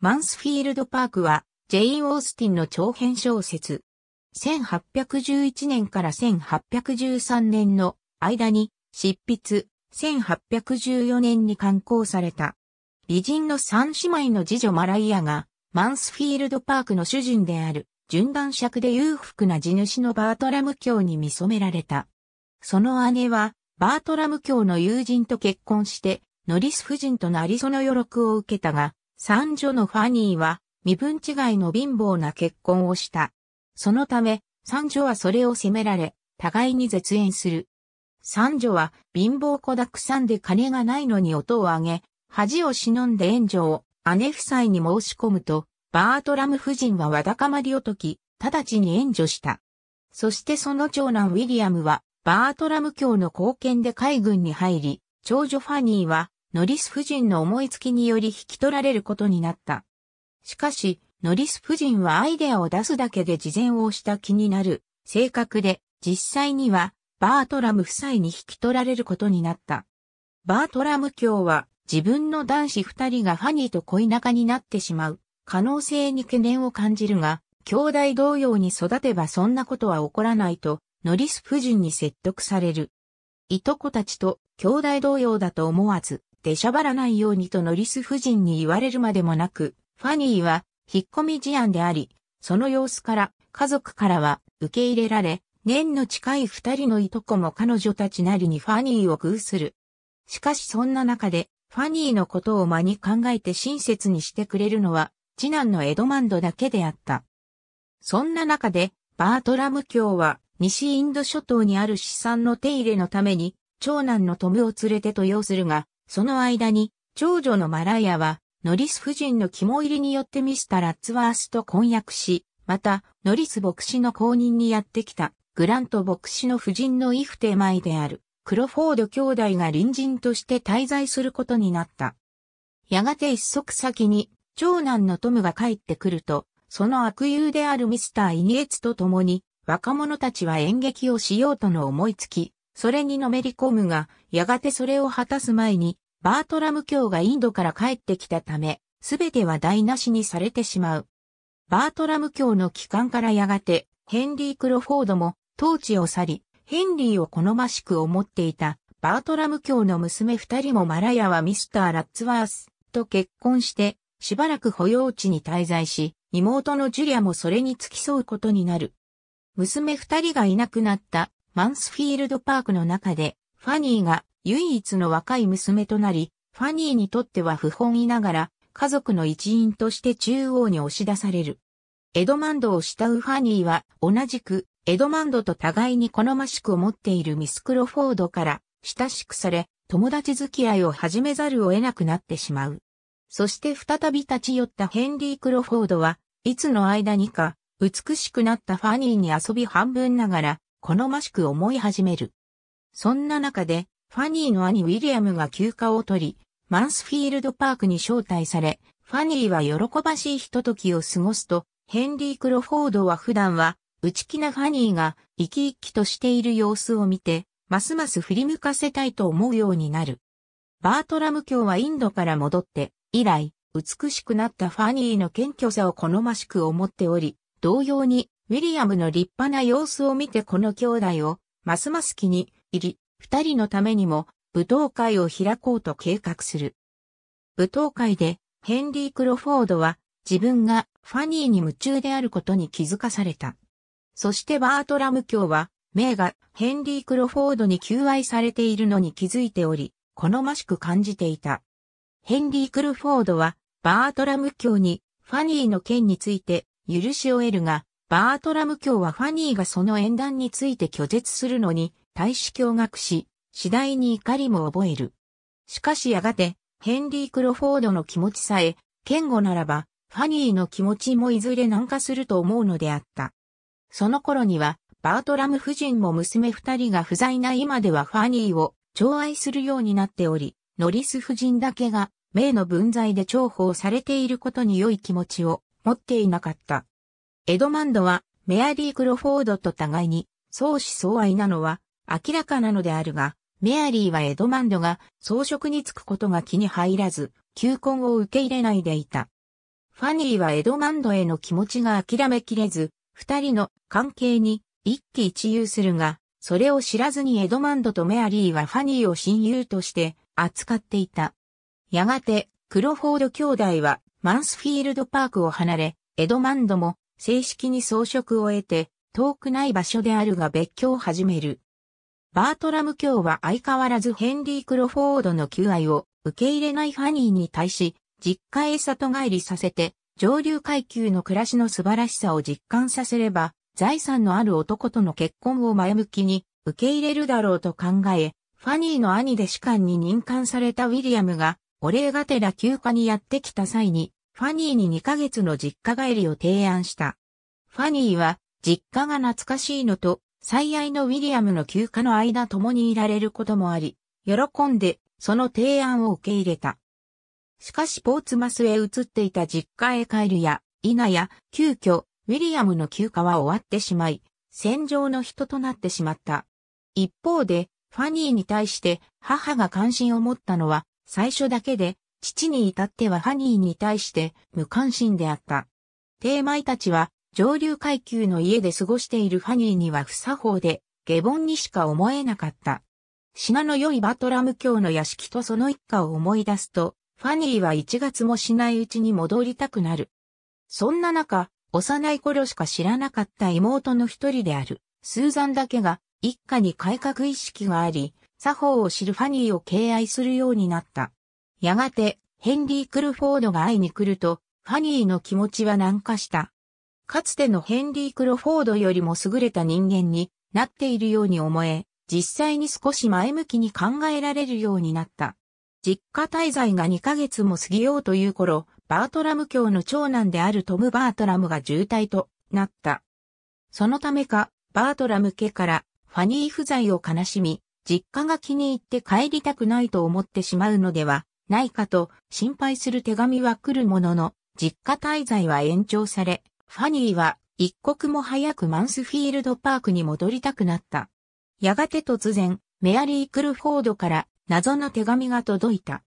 マンスフィールドパークは、ジェイ・オースティンの長編小説。1811年から1813年の間に執筆、1814年に刊行された。美人の三姉妹の次女マライアが、マンスフィールドパークの主人である、純男爵で裕福な地主のバートラム教に見染められた。その姉は、バートラム教の友人と結婚して、ノリス夫人となりその余力を受けたが、三女のファニーは身分違いの貧乏な結婚をした。そのため、三女はそれを責められ、互いに絶縁する。三女は貧乏子だくさんで金がないのに音を上げ、恥を忍んで援助を姉夫妻に申し込むと、バートラム夫人はわだかまりを解き、直ちに援助した。そしてその長男ウィリアムは、バートラム教の貢献で海軍に入り、長女ファニーはノリス夫人の思いつきにより引き取られることになった。しかし、ノリス夫人はアイデアを出すだけで事前をした気になる性格で、実際にはバートラム夫妻に引き取られることになった。バートラム卿は自分の男子二人がファニーと恋仲になってしまう可能性に懸念を感じるが、兄弟同様に育てばそんなことは起こらないと、ノリス夫人に説得される。いとこたちと兄弟同様だと思わず、出しゃばらないようにとノリス夫人に言われるまでもなく、ファニーは引っ込み事案であり、その様子から家族からは受け入れられ、年の近い二人のいとこも彼女たちなりにファニーを偶する。しかしそんな中で、ファニーのことを間に考えて親切にしてくれるのは、次男のエドマンドだけであった。そんな中で、バートラム教は、西インド諸島にある資産の手入れのために、長男のトムを連れてと要するが、その間に、長女のマライアは、ノリス夫人の肝入りによってミスター・ラッツワースと婚約し、また、ノリス牧師の後任にやってきた、グラント牧師の夫人のイフテマイである、クロフォード兄弟が隣人として滞在することになった。やがて一足先に、長男のトムが帰ってくると、その悪友であるミスター・イニエツと共に、若者たちは演劇をしようとの思いつき、それにのめり込むが、やがてそれを果たす前に、バートラム教がインドから帰ってきたため、すべては台無しにされてしまう。バートラム教の帰還からやがて、ヘンリー・クロフォードも、統治を去り、ヘンリーを好ましく思っていた、バートラム教の娘二人もマラヤはミスター・ラッツワースと結婚して、しばらく保養地に滞在し、妹のジュリアもそれに付き添うことになる。娘二人がいなくなったマンスフィールドパークの中で、ファニーが唯一の若い娘となり、ファニーにとっては不本意ながら、家族の一員として中央に押し出される。エドマンドを慕うファニーは、同じく、エドマンドと互いに好ましく思っているミス・クロフォードから、親しくされ、友達付き合いを始めざるを得なくなってしまう。そして再び立ち寄ったヘンリー・クロフォードは、いつの間にか、美しくなったファニーに遊び半分ながら、好ましく思い始める。そんな中で、ファニーの兄ウィリアムが休暇を取り、マンスフィールドパークに招待され、ファニーは喜ばしいひとときを過ごすと、ヘンリー・クロフォードは普段は、内気なファニーが生き生きとしている様子を見て、ますます振り向かせたいと思うようになる。バートラム卿はインドから戻って、以来、美しくなったファニーの謙虚さを好ましく思っており、同様にウィリアムの立派な様子を見てこの兄弟を、ますます気に入り、二人のためにも、舞踏会を開こうと計画する。舞踏会で、ヘンリー・クロフォードは、自分がファニーに夢中であることに気づかされた。そしてバートラム卿は、名がヘンリー・クロフォードに求愛されているのに気づいており、好ましく感じていた。ヘンリー・クロフォードは、バートラム卿に、ファニーの件について、許しを得るが、バートラム教はファニーがその縁談について拒絶するのに、大使驚愕し、次第に怒りも覚える。しかしやがて、ヘンリー・クロフォードの気持ちさえ、堅固ならば、ファニーの気持ちもいずれ軟化すると思うのであった。その頃には、バートラム夫人も娘二人が不在な今ではファニーを寵愛するようになっており、ノリス夫人だけが、名の分際で重宝されていることに良い気持ちを持っていなかった。エドマンドはメアリー・クロフォードと互いに相思相愛なのは明らかなのであるが、メアリーはエドマンドが装飾につくことが気に入らず、求婚を受け入れないでいた。ファニーはエドマンドへの気持ちが諦めきれず、二人の関係に一喜一憂するが、それを知らずにエドマンドとメアリーはファニーを親友として扱っていた。やがて、クロフォード兄弟はマンスフィールドパークを離れ、エドマンドも正式に装飾を得て、遠くない場所であるが別居を始める。バートラム卿は相変わらずヘンリー・クロフォードの求愛を受け入れないファニーに対し、実家へ里帰りさせて、上流階級の暮らしの素晴らしさを実感させれば、財産のある男との結婚を前向きに受け入れるだろうと考え、ファニーの兄で士官に任官されたウィリアムが、お礼がてら休暇にやってきた際に、ファニーに2ヶ月の実家帰りを提案した。ファニーは、実家が懐かしいのと、最愛のウィリアムの休暇の間共にいられることもあり、喜んで、その提案を受け入れた。しかし、ポーツマスへ移っていた実家へ帰るや、否や、急遽、ウィリアムの休暇は終わってしまい、戦場の人となってしまった。一方で、ファニーに対して母が関心を持ったのは最初だけで、父に至ってはハニーに対して無関心であった。テーマイたちは上流階級の家で過ごしているハニーには不作法で下凡にしか思えなかった。品の良いバトラム教の屋敷とその一家を思い出すと、ファニーは一月もしないうちに戻りたくなる。そんな中、幼い頃しか知らなかった妹の一人である、スーザンだけが、一家に改革意識があり、作法を知るファニーを敬愛するようになった。やがて、ヘンリー・クルフォードが会いに来ると、ファニーの気持ちは軟化した。かつてのヘンリー・クルフォードよりも優れた人間になっているように思え、実際に少し前向きに考えられるようになった。実家滞在が2ヶ月も過ぎようという頃、バートラム教の長男であるトム・バートラムが渋滞となった。そのためか、バートラム家からファニー不在を悲しみ、実家が気に入って帰りたくないと思ってしまうのではないかと心配する手紙は来るものの、実家滞在は延長され、ファニーは一刻も早くマンスフィールドパークに戻りたくなった。やがて突然、メアリー・クルフォードから謎の手紙が届いた。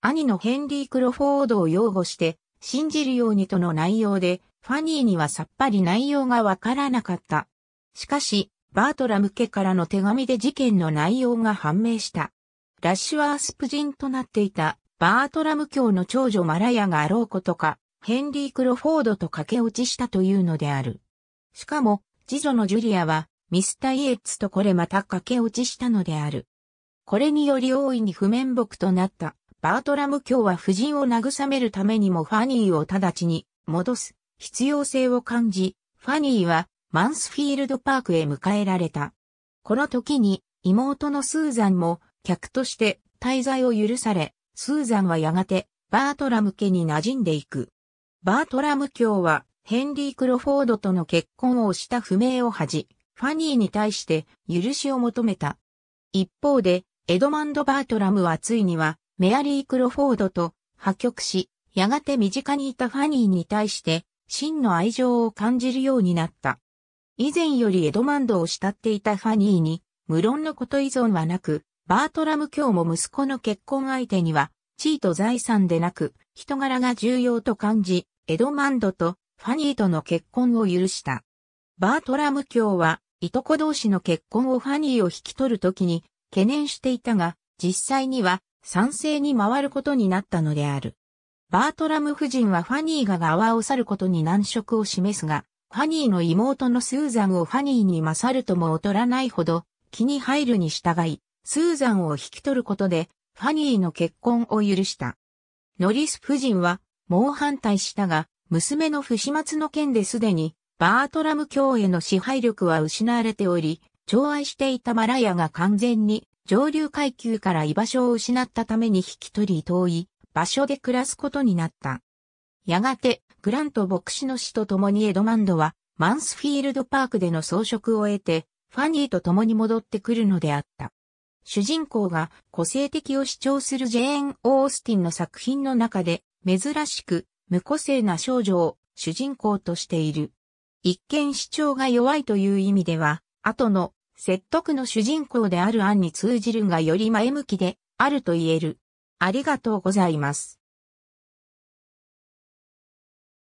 兄のヘンリー・クルフォードを擁護して、信じるようにとの内容で、ファニーにはさっぱり内容がわからなかった。しかし、バートラム家からの手紙で事件の内容が判明した。ラッシュアースプ人となっていたバートラム教の長女マラヤがあろうことか、ヘンリー・クロフォードと駆け落ちしたというのである。しかも、次女のジュリアは、ミスター・イエッツとこれまた駆け落ちしたのである。これにより大いに不面目となったバートラム教は夫人を慰めるためにもファニーを直ちに戻す必要性を感じ、ファニーはマンスフィールドパークへ迎えられた。この時に妹のスーザンも客として滞在を許され、スーザンはやがてバートラム家に馴染んでいく。バートラム卿はヘンリー・クロフォードとの結婚をした不明を恥じ、ファニーに対して許しを求めた。一方で、エドマンド・バートラムはついにはメアリー・クロフォードと破局し、やがて身近にいたファニーに対して真の愛情を感じるようになった。以前よりエドマンドを慕っていたファニーに、無論のこと依存はなく、バートラム教も息子の結婚相手には、地位と財産でなく、人柄が重要と感じ、エドマンドとファニーとの結婚を許した。バートラム教は、いとこ同士の結婚をファニーを引き取るときに懸念していたが、実際には賛成に回ることになったのである。バートラム夫人はファニーが側を去ることに難色を示すが、ファニーの妹のスーザンをファニーに勝るとも劣らないほど気に入るに従い、スーザンを引き取ることで、ファニーの結婚を許した。ノリス夫人は、猛反対したが、娘の不始末の件ですでに、バートラム教への支配力は失われており、寵愛していたマラヤが完全に上流階級から居場所を失ったために引き取り遠い場所で暮らすことになった。やがて、グラント牧師の死と共にエドマンドは、マンスフィールドパークでの装飾を得て、ファニーと共に戻ってくるのであった。主人公が個性的を主張するジェーン・オースティンの作品の中で珍しく無個性な少女を主人公としている。一見主張が弱いという意味では、後の説得の主人公である案に通じるがより前向きであると言える。ありがとうございます。